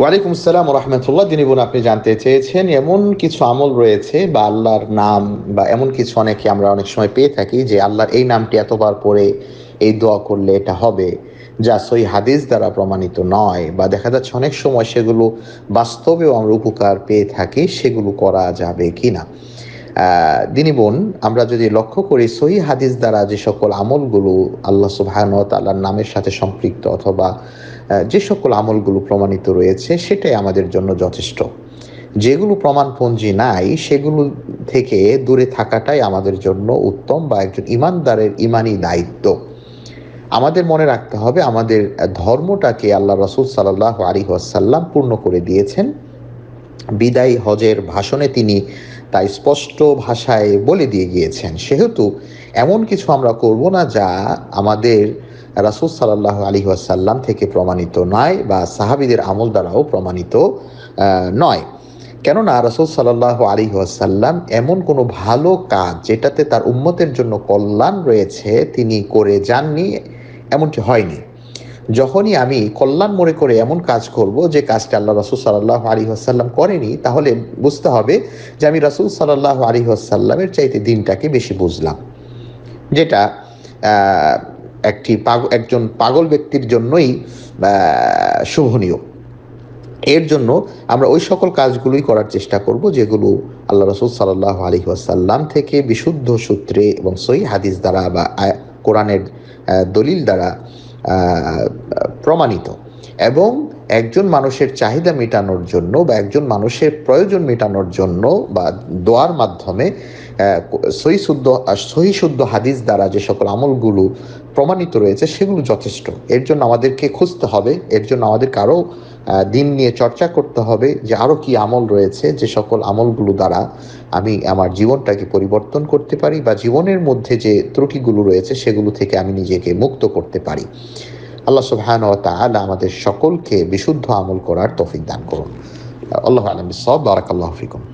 ওয়ালাইকুম আসসালাম রহমতুল্লাহ তিনি বোন আপনি জানতে চেয়েছেন এমন কিছু আমল রয়েছে বা আল্লাহর নাম বা এমন কিছু অনেকে আমরা অনেক সময় পেয়ে থাকি যে আল্লাহর এই নামটি এতবার পরে এই দোয়া করলে এটা হবে যা সই হাদিস দ্বারা প্রমাণিত নয় বা দেখা যাচ্ছে অনেক সময় সেগুলো বাস্তবেও আমরা উপকার পেয়ে থাকি সেগুলো করা যাবে কি না দিনী বোন আমরা যদি লক্ষ্য করি সহি হাদিস দ্বারা যে সকল আমলগুলো আল্লাহ সুবাহান তাল্লার নামের সাথে সম্পৃক্ত অথবা যে সকল আমলগুলো প্রমাণিত রয়েছে সেটাই আমাদের জন্য যথেষ্ট যেগুলো প্রমাণপঞ্জি নাই সেগুলো থেকে দূরে থাকাটাই আমাদের জন্য উত্তম বা একজন ইমানদারের ইমানই দায়িত্ব আমাদের মনে রাখতে হবে আমাদের ধর্মটাকে আল্লাহ রসুল সাল্লাহ আলী আসাল্লাম পূর্ণ করে দিয়েছেন বিদায়ী হজের ভাষণে তিনি তা স্পষ্ট ভাষায় বলে দিয়ে গিয়েছেন সেহেতু এমন কিছু আমরা করব না যা আমাদের রাসুল সাল্লাহ আলী আসাল্লাম থেকে প্রমাণিত নয় বা সাহাবিদের আমল দ্বারাও প্রমাণিত নয় কেননা রাসুল সাল্লাহ আলী আসাল্লাম এমন কোনো ভালো কাজ যেটাতে তার উম্মতের জন্য কল্যাণ রয়েছে তিনি করে যাননি এমনটি হয়নি যখনই আমি কল্যাণ মনে করে এমন কাজ করব যে কাজটা আল্লাহ রাসুল সাল্লাহ আলী আসাল্লাম করেনি তাহলে বুঝতে হবে যে আমি রাসুল সাল্লাহ আলী আসাল্লামের চাইতে দিনটাকে বেশি বুঝলাম যেটা একটি পাগল একজন পাগল ব্যক্তির জন্যই শোভনীয় এর জন্য আমরা ওই সকল কাজগুলোই করার চেষ্টা করব যেগুলো আল্লাহ রসুল সাল্লাহ আলী আসাল্লাম থেকে বিশুদ্ধ সূত্রে এবং সই হাদিস দ্বারা বা কোরআনের দলিল দ্বারা প্রমাণিত এবং একজন মানুষের চাহিদা মেটানোর জন্য বা একজন মানুষের প্রয়োজন মেটানোর জন্য বা দোয়ার মাধ্যমে সহিশুদ্ধ সহিশুদ্ধ হাদিস দ্বারা যে সকল আমলগুলো প্রমাণিত রয়েছে সেগুলো যথেষ্ট এর জন্য আমাদেরকে খুঁজতে হবে এর জন্য আমাদেরকে আরও দিন নিয়ে চর্চা করতে হবে যে আরও কি আমল রয়েছে যে সকল আমলগুলো দ্বারা আমি আমার জীবনটাকে পরিবর্তন করতে পারি বা জীবনের মধ্যে যে ত্রুটিগুলো রয়েছে সেগুলো থেকে আমি নিজেকে মুক্ত করতে পারি আল্লাহ সুবহান ও আমাদের সকলকে বিশুদ্ধ আমল করার তফিক দান করুন আল্লাহ আলম সব বারাকাল্লাহ হাফিকুম